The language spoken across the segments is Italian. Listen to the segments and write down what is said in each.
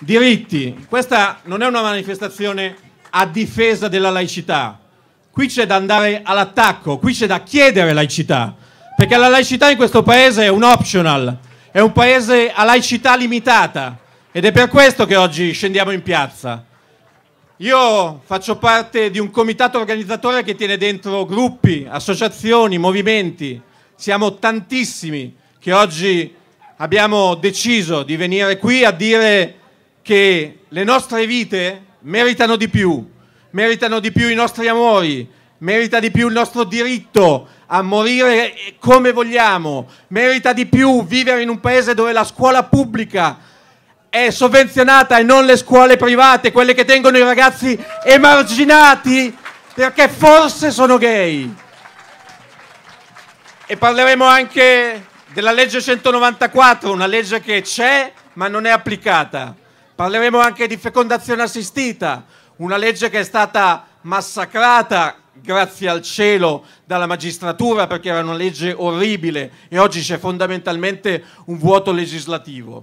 diritti. Questa non è una manifestazione a difesa della laicità. Qui c'è da andare all'attacco, qui c'è da chiedere laicità, perché la laicità in questo paese è un optional, è un paese a laicità limitata ed è per questo che oggi scendiamo in piazza. Io faccio parte di un comitato organizzatore che tiene dentro gruppi, associazioni, movimenti. Siamo tantissimi che oggi abbiamo deciso di venire qui a dire che le nostre vite meritano di più, meritano di più i nostri amori, merita di più il nostro diritto a morire come vogliamo, merita di più vivere in un paese dove la scuola pubblica è sovvenzionata e non le scuole private, quelle che tengono i ragazzi emarginati perché forse sono gay. E parleremo anche della legge 194, una legge che c'è ma non è applicata. Parleremo anche di fecondazione assistita, una legge che è stata massacrata, grazie al cielo, dalla magistratura perché era una legge orribile e oggi c'è fondamentalmente un vuoto legislativo.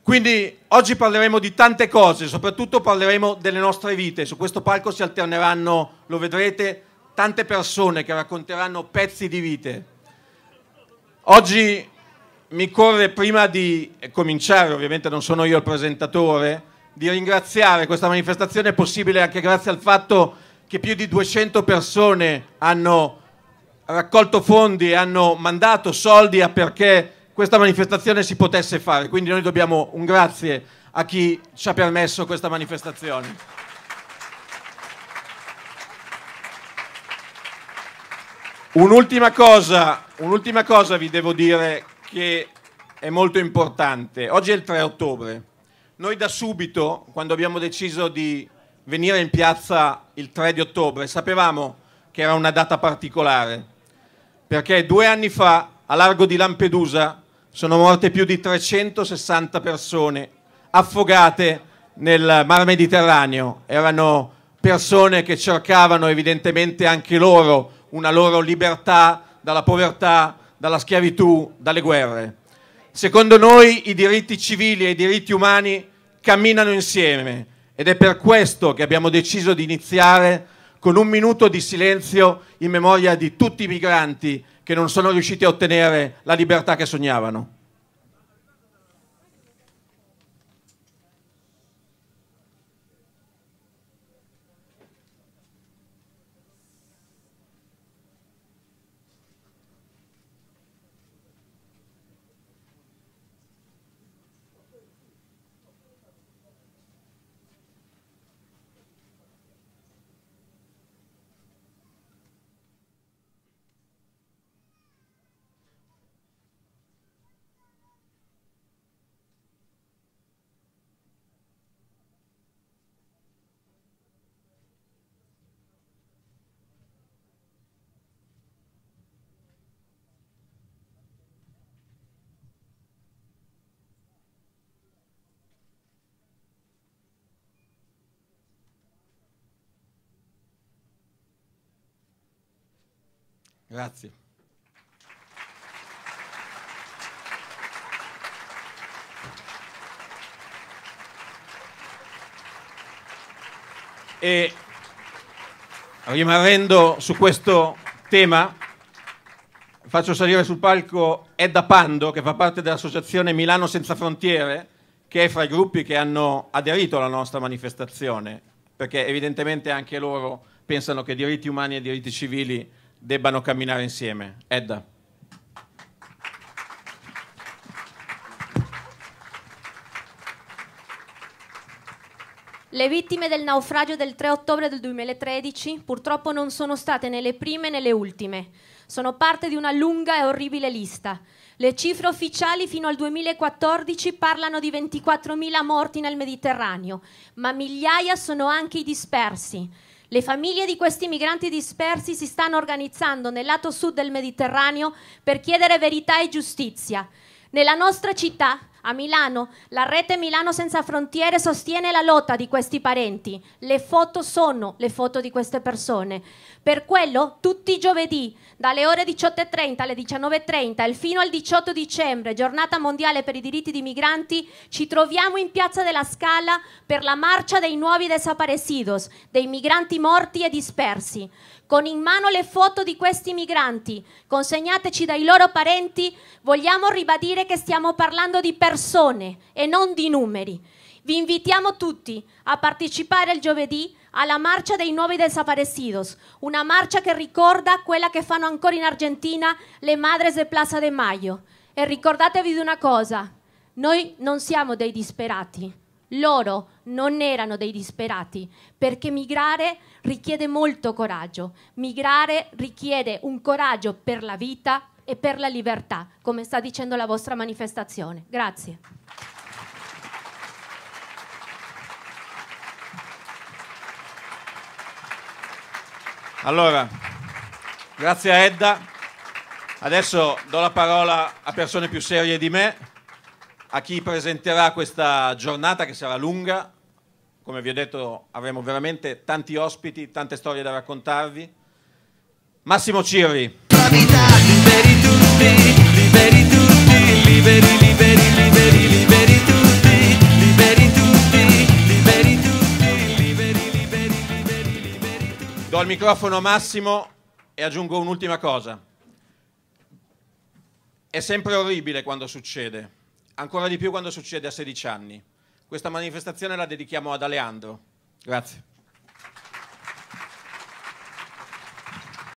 Quindi oggi parleremo di tante cose, soprattutto parleremo delle nostre vite. Su questo palco si alterneranno, lo vedrete, tante persone che racconteranno pezzi di vite. Oggi mi corre prima di cominciare, ovviamente non sono io il presentatore, di ringraziare questa manifestazione, è possibile anche grazie al fatto che più di 200 persone hanno raccolto fondi e hanno mandato soldi a perché questa manifestazione si potesse fare, quindi noi dobbiamo un grazie a chi ci ha permesso questa manifestazione. Un'ultima cosa, un'ultima cosa vi devo dire che è molto importante. Oggi è il 3 ottobre. Noi da subito, quando abbiamo deciso di venire in piazza il 3 di ottobre, sapevamo che era una data particolare, perché due anni fa, a largo di Lampedusa, sono morte più di 360 persone affogate nel Mar Mediterraneo. Erano persone che cercavano evidentemente anche loro una loro libertà dalla povertà, dalla schiavitù, dalle guerre. Secondo noi i diritti civili e i diritti umani camminano insieme ed è per questo che abbiamo deciso di iniziare con un minuto di silenzio in memoria di tutti i migranti che non sono riusciti a ottenere la libertà che sognavano. Grazie. E rimanendo su questo tema, faccio salire sul palco Edda Pando, che fa parte dell'associazione Milano Senza Frontiere, che è fra i gruppi che hanno aderito alla nostra manifestazione, perché evidentemente anche loro pensano che diritti umani e diritti civili debbano camminare insieme. Edda. Le vittime del naufragio del 3 ottobre del 2013 purtroppo non sono state né le prime né le ultime. Sono parte di una lunga e orribile lista. Le cifre ufficiali fino al 2014 parlano di 24.000 morti nel Mediterraneo, ma migliaia sono anche i dispersi. Le famiglie di questi migranti dispersi si stanno organizzando nel lato sud del Mediterraneo per chiedere verità e giustizia. Nella nostra città a Milano la rete Milano Senza Frontiere sostiene la lotta di questi parenti. Le foto sono le foto di queste persone. Per quello tutti i giovedì dalle ore 18.30 alle 19.30 e fino al 18 dicembre, giornata mondiale per i diritti di migranti, ci troviamo in Piazza della Scala per la marcia dei nuovi desaparecidos, dei migranti morti e dispersi. Con in mano le foto di questi migranti consegnateci dai loro parenti, vogliamo ribadire che stiamo parlando di persone persone e non di numeri. Vi invitiamo tutti a partecipare il giovedì alla Marcia dei Nuovi Desaparecidos, una marcia che ricorda quella che fanno ancora in Argentina le Madres de Plaza de Mayo. E ricordatevi di una cosa, noi non siamo dei disperati, loro non erano dei disperati, perché migrare richiede molto coraggio, migrare richiede un coraggio per la vita e per la libertà, come sta dicendo la vostra manifestazione. Grazie. Allora, grazie a Edda. Adesso do la parola a persone più serie di me, a chi presenterà questa giornata che sarà lunga. Come vi ho detto, avremo veramente tanti ospiti, tante storie da raccontarvi. Massimo Cirri. Bravità liberi tutti, liberi tutti, liberi, liberi, liberi, tutti, liberi tutti, liberi tutti, liberi tutti. Do il microfono a Massimo e aggiungo un'ultima cosa. È sempre orribile quando succede, ancora di più quando succede a 16 anni. Questa manifestazione la dedichiamo ad Aleandro. Grazie.